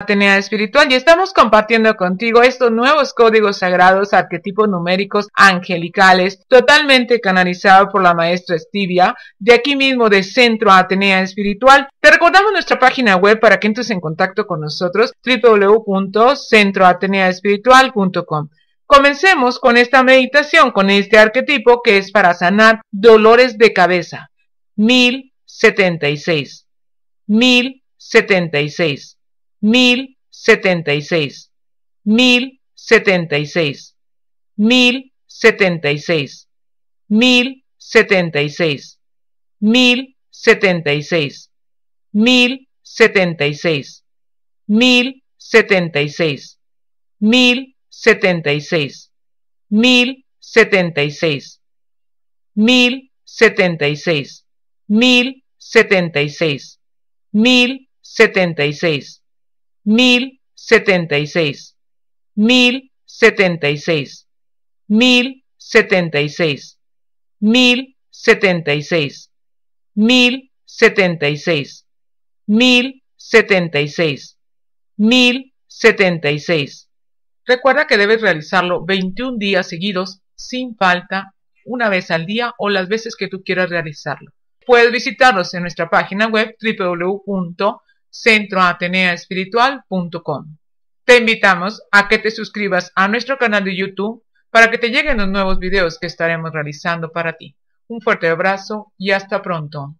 Atenea Espiritual y estamos compartiendo contigo estos nuevos códigos sagrados, arquetipos numéricos angelicales, totalmente canalizados por la maestra Estivia, de aquí mismo de Centro Atenea Espiritual. Te recordamos nuestra página web para que entres en contacto con nosotros, www.centroateneaespiritual.com. Comencemos con esta meditación, con este arquetipo que es para sanar dolores de cabeza. 1076. 1076 mil setenta y seis, mil setenta y seis, mil setenta y seis, mil setenta y seis, mil setenta y seis, mil setenta y seis, mil setenta y seis, mil setenta y seis, mil setenta y seis, mil setenta y seis, mil setenta y seis, mil setenta y seis mil setenta y seis, mil setenta y seis, mil setenta y seis, mil setenta y seis, mil setenta y seis, mil setenta y seis, Recuerda que debes realizarlo 21 días seguidos sin falta, una vez al día o las veces que tú quieras realizarlo. Puedes visitarnos en nuestra página web www centroateneaespiritual.com. Te invitamos a que te suscribas a nuestro canal de YouTube para que te lleguen los nuevos videos que estaremos realizando para ti. Un fuerte abrazo y hasta pronto.